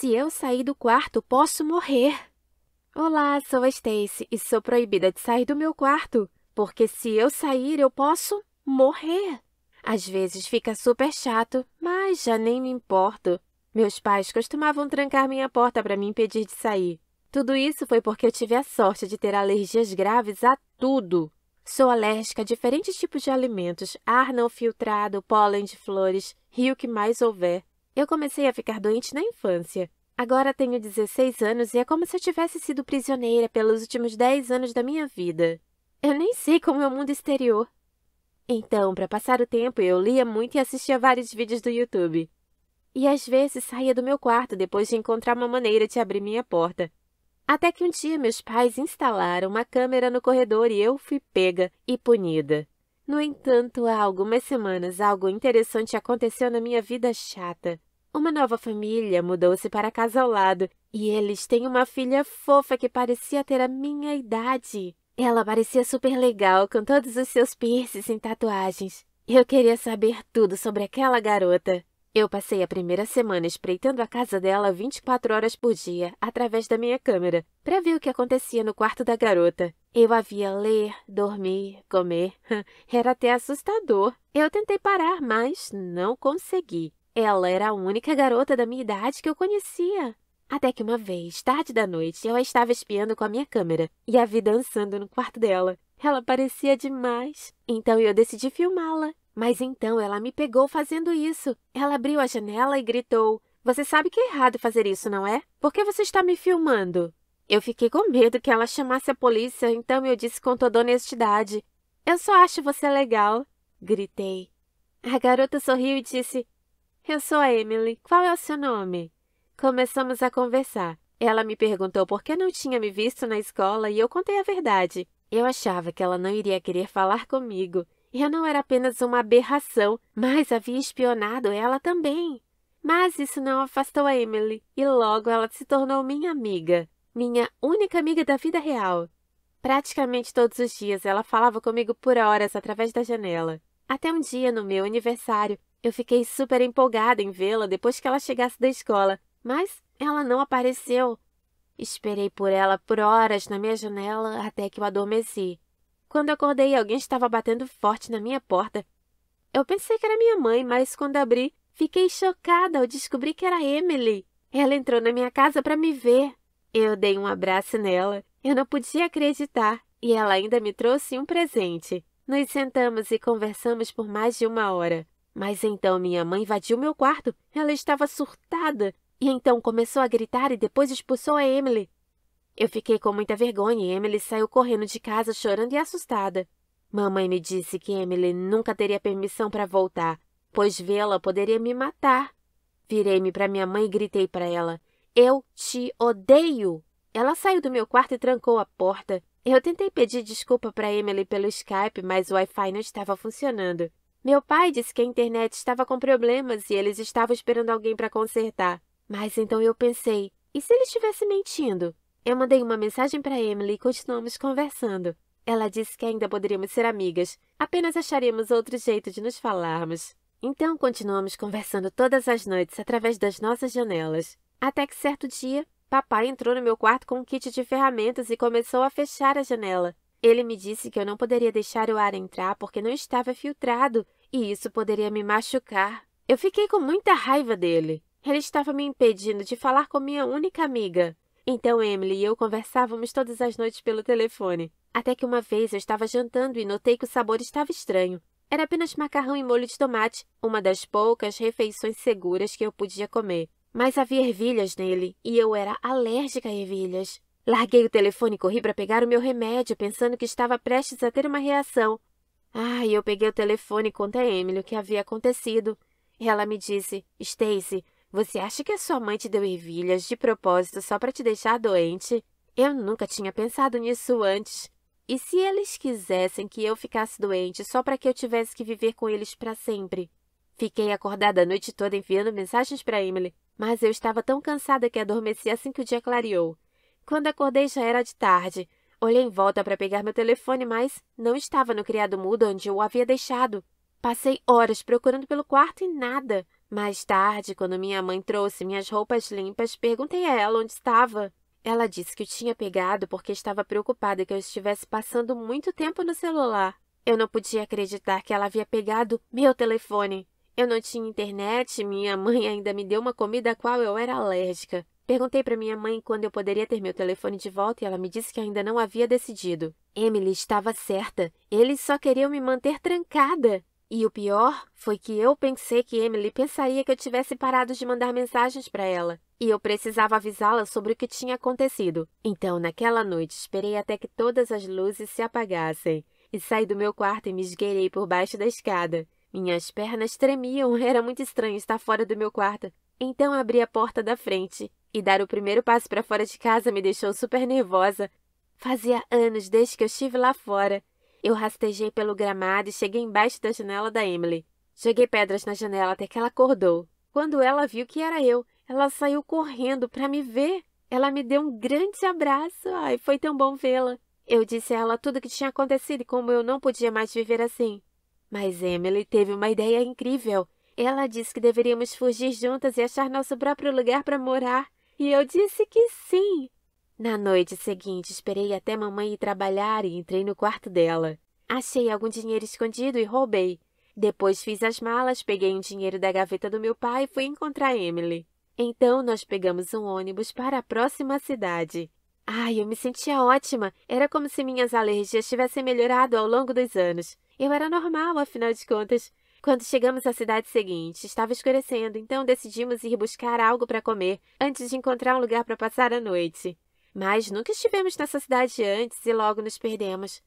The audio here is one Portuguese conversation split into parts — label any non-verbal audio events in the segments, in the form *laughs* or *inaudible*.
Se eu sair do quarto, posso morrer. Olá, sou a Stacy e sou proibida de sair do meu quarto, porque se eu sair, eu posso morrer. Às vezes fica super chato, mas já nem me importo. Meus pais costumavam trancar minha porta para me impedir de sair. Tudo isso foi porque eu tive a sorte de ter alergias graves a tudo. Sou alérgica a diferentes tipos de alimentos, ar não filtrado, pólen de flores rio que mais houver. Eu comecei a ficar doente na infância. Agora tenho 16 anos e é como se eu tivesse sido prisioneira pelos últimos 10 anos da minha vida. Eu nem sei como é o mundo exterior. Então, para passar o tempo, eu lia muito e assistia vários vídeos do YouTube. E às vezes saía do meu quarto depois de encontrar uma maneira de abrir minha porta. Até que um dia meus pais instalaram uma câmera no corredor e eu fui pega e punida. No entanto, há algumas semanas algo interessante aconteceu na minha vida chata. Uma nova família mudou-se para a casa ao lado e eles têm uma filha fofa que parecia ter a minha idade. Ela parecia super legal, com todos os seus piercings e tatuagens. Eu queria saber tudo sobre aquela garota. Eu passei a primeira semana espreitando a casa dela 24 horas por dia, através da minha câmera, para ver o que acontecia no quarto da garota. Eu a via ler, dormir, comer. *laughs* Era até assustador. Eu tentei parar, mas não consegui. Ela era a única garota da minha idade que eu conhecia. Até que uma vez, tarde da noite, eu a estava espiando com a minha câmera e a vi dançando no quarto dela. Ela parecia demais. Então eu decidi filmá-la. Mas então ela me pegou fazendo isso. Ela abriu a janela e gritou: Você sabe que é errado fazer isso, não é? Por que você está me filmando? Eu fiquei com medo que ela chamasse a polícia, então eu disse com toda honestidade: Eu só acho você legal. Gritei. A garota sorriu e disse: eu sou a Emily. Qual é o seu nome? Começamos a conversar. Ela me perguntou por que não tinha me visto na escola e eu contei a verdade. Eu achava que ela não iria querer falar comigo. Eu não era apenas uma aberração, mas havia espionado ela também. Mas isso não afastou a Emily, e logo ela se tornou minha amiga, minha única amiga da vida real. Praticamente todos os dias ela falava comigo por horas através da janela. Até um dia, no meu aniversário, eu fiquei super empolgada em vê-la depois que ela chegasse da escola, mas ela não apareceu. Esperei por ela por horas na minha janela até que eu adormeci. Quando acordei, alguém estava batendo forte na minha porta. Eu pensei que era minha mãe, mas quando abri, fiquei chocada ao descobrir que era Emily. Ela entrou na minha casa para me ver. Eu dei um abraço nela. Eu não podia acreditar e ela ainda me trouxe um presente. Nos sentamos e conversamos por mais de uma hora. Mas então minha mãe invadiu meu quarto. Ela estava surtada. E então começou a gritar e depois expulsou a Emily. Eu fiquei com muita vergonha e Emily saiu correndo de casa chorando e assustada. Mamãe me disse que Emily nunca teria permissão para voltar, pois vê-la poderia me matar. Virei-me para minha mãe e gritei para ela: Eu te odeio! Ela saiu do meu quarto e trancou a porta. Eu tentei pedir desculpa para Emily pelo Skype, mas o Wi-Fi não estava funcionando. Meu pai disse que a internet estava com problemas e eles estavam esperando alguém para consertar. Mas então eu pensei, e se ele estivesse mentindo? Eu mandei uma mensagem para Emily e continuamos conversando. Ela disse que ainda poderíamos ser amigas, apenas acharíamos outro jeito de nos falarmos. Então continuamos conversando todas as noites através das nossas janelas. Até que certo dia, papai entrou no meu quarto com um kit de ferramentas e começou a fechar a janela. Ele me disse que eu não poderia deixar o ar entrar porque não estava filtrado e isso poderia me machucar. Eu fiquei com muita raiva dele. Ele estava me impedindo de falar com minha única amiga. Então Emily e eu conversávamos todas as noites pelo telefone. Até que uma vez eu estava jantando e notei que o sabor estava estranho. Era apenas macarrão e molho de tomate, uma das poucas refeições seguras que eu podia comer. Mas havia ervilhas nele e eu era alérgica a ervilhas. Larguei o telefone e corri para pegar o meu remédio, pensando que estava prestes a ter uma reação. Ah, eu peguei o telefone e contei a Emily o que havia acontecido. Ela me disse: Stacy, você acha que a sua mãe te deu ervilhas de propósito só para te deixar doente? Eu nunca tinha pensado nisso antes. E se eles quisessem que eu ficasse doente só para que eu tivesse que viver com eles para sempre? Fiquei acordada a noite toda enviando mensagens para Emily, mas eu estava tão cansada que adormeci assim que o dia clareou. Quando acordei já era de tarde. Olhei em volta para pegar meu telefone, mas não estava no criado mudo onde eu o havia deixado. Passei horas procurando pelo quarto e nada. Mais tarde, quando minha mãe trouxe minhas roupas limpas, perguntei a ela onde estava. Ela disse que o tinha pegado porque estava preocupada que eu estivesse passando muito tempo no celular. Eu não podia acreditar que ela havia pegado meu telefone. Eu não tinha internet, minha mãe ainda me deu uma comida a qual eu era alérgica. Perguntei para minha mãe quando eu poderia ter meu telefone de volta e ela me disse que ainda não havia decidido. Emily estava certa. Eles só queriam me manter trancada. E o pior foi que eu pensei que Emily pensaria que eu tivesse parado de mandar mensagens para ela. E eu precisava avisá-la sobre o que tinha acontecido. Então, naquela noite, esperei até que todas as luzes se apagassem. E saí do meu quarto e me esgueirei por baixo da escada. Minhas pernas tremiam, *laughs* era muito estranho estar fora do meu quarto. Então abri a porta da frente e dar o primeiro passo para fora de casa me deixou super nervosa. Fazia anos desde que eu estive lá fora. Eu rastejei pelo gramado e cheguei embaixo da janela da Emily. Joguei pedras na janela até que ela acordou. Quando ela viu que era eu, ela saiu correndo para me ver. Ela me deu um grande abraço. Ai, foi tão bom vê-la. Eu disse a ela tudo o que tinha acontecido e como eu não podia mais viver assim. Mas Emily teve uma ideia incrível. Ela disse que deveríamos fugir juntas e achar nosso próprio lugar para morar. E eu disse que sim. Na noite seguinte, esperei até mamãe ir trabalhar e entrei no quarto dela. Achei algum dinheiro escondido e roubei. Depois fiz as malas, peguei um dinheiro da gaveta do meu pai e fui encontrar Emily. Então nós pegamos um ônibus para a próxima cidade. Ai, eu me sentia ótima. Era como se minhas alergias tivessem melhorado ao longo dos anos. Eu era normal, afinal de contas. Quando chegamos à cidade seguinte, estava escurecendo, então decidimos ir buscar algo para comer antes de encontrar um lugar para passar a noite. Mas nunca estivemos nessa cidade antes e logo nos perdemos.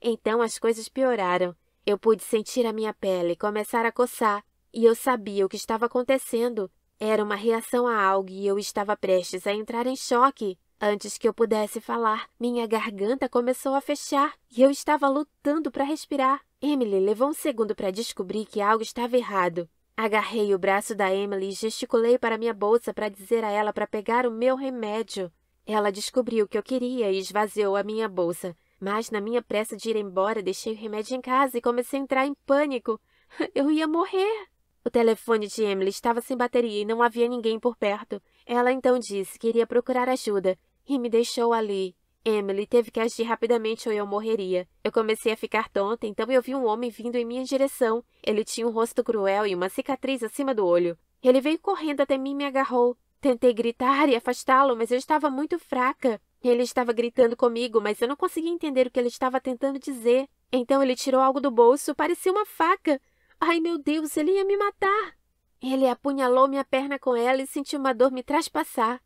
Então as coisas pioraram. Eu pude sentir a minha pele começar a coçar e eu sabia o que estava acontecendo. Era uma reação a algo e eu estava prestes a entrar em choque. Antes que eu pudesse falar, minha garganta começou a fechar e eu estava lutando para respirar. Emily levou um segundo para descobrir que algo estava errado. Agarrei o braço da Emily e gesticulei para minha bolsa para dizer a ela para pegar o meu remédio. Ela descobriu o que eu queria e esvaziou a minha bolsa. Mas, na minha pressa de ir embora, deixei o remédio em casa e comecei a entrar em pânico. *laughs* Eu ia morrer! O telefone de Emily estava sem bateria e não havia ninguém por perto. Ela então disse que iria procurar ajuda e me deixou ali. Emily teve que agir rapidamente ou eu morreria. Eu comecei a ficar tonta, então eu vi um homem vindo em minha direção. Ele tinha um rosto cruel e uma cicatriz acima do olho. Ele veio correndo até mim e me agarrou. Tentei gritar e afastá-lo, mas eu estava muito fraca. Ele estava gritando comigo, mas eu não conseguia entender o que ele estava tentando dizer. Então ele tirou algo do bolso, parecia uma faca. Ai, meu Deus, ele ia me matar! Ele apunhalou minha perna com ela e senti uma dor me traspassar.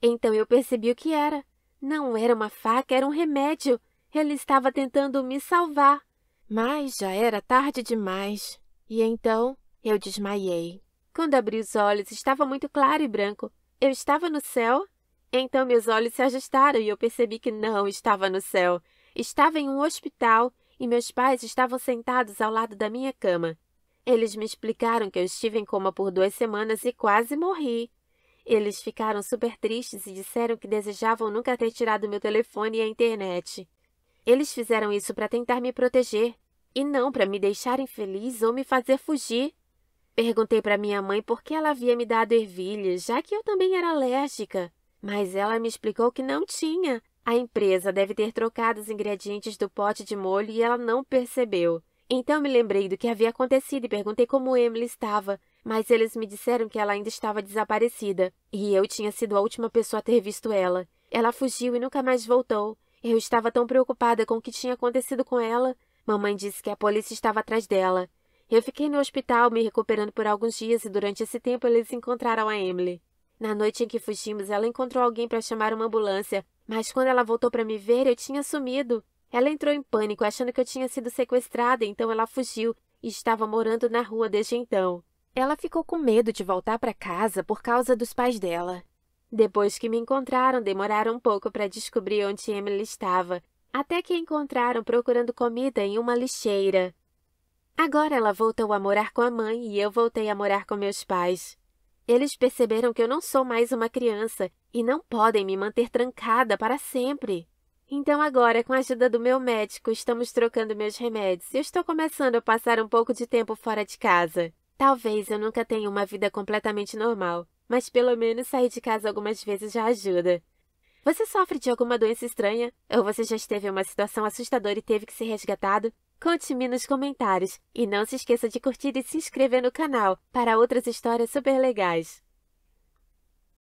Então eu percebi o que era. Não era uma faca, era um remédio. Ele estava tentando me salvar. Mas já era tarde demais. E então eu desmaiei. Quando abri os olhos, estava muito claro e branco. Eu estava no céu? Então meus olhos se ajustaram e eu percebi que não estava no céu. Estava em um hospital e meus pais estavam sentados ao lado da minha cama. Eles me explicaram que eu estive em coma por duas semanas e quase morri. Eles ficaram super tristes e disseram que desejavam nunca ter tirado meu telefone e a internet. Eles fizeram isso para tentar me proteger e não para me deixar infeliz ou me fazer fugir. Perguntei para minha mãe por que ela havia me dado ervilha, já que eu também era alérgica. Mas ela me explicou que não tinha. A empresa deve ter trocado os ingredientes do pote de molho e ela não percebeu. Então me lembrei do que havia acontecido e perguntei como Emily estava mas eles me disseram que ela ainda estava desaparecida, e eu tinha sido a última pessoa a ter visto ela. Ela fugiu e nunca mais voltou. Eu estava tão preocupada com o que tinha acontecido com ela. Mamãe disse que a polícia estava atrás dela. Eu fiquei no hospital me recuperando por alguns dias e durante esse tempo eles encontraram a Emily. Na noite em que fugimos, ela encontrou alguém para chamar uma ambulância, mas quando ela voltou para me ver, eu tinha sumido. Ela entrou em pânico, achando que eu tinha sido sequestrada, então ela fugiu e estava morando na rua desde então. Ela ficou com medo de voltar para casa por causa dos pais dela. Depois que me encontraram, demoraram um pouco para descobrir onde Emily estava, até que a encontraram procurando comida em uma lixeira. Agora ela voltou a morar com a mãe e eu voltei a morar com meus pais. Eles perceberam que eu não sou mais uma criança e não podem me manter trancada para sempre. Então, agora, com a ajuda do meu médico, estamos trocando meus remédios e eu estou começando a passar um pouco de tempo fora de casa. Talvez eu nunca tenha uma vida completamente normal, mas pelo menos sair de casa algumas vezes já ajuda. Você sofre de alguma doença estranha? Ou você já esteve em uma situação assustadora e teve que ser resgatado? Conte-me nos comentários e não se esqueça de curtir e se inscrever no canal para outras histórias super legais.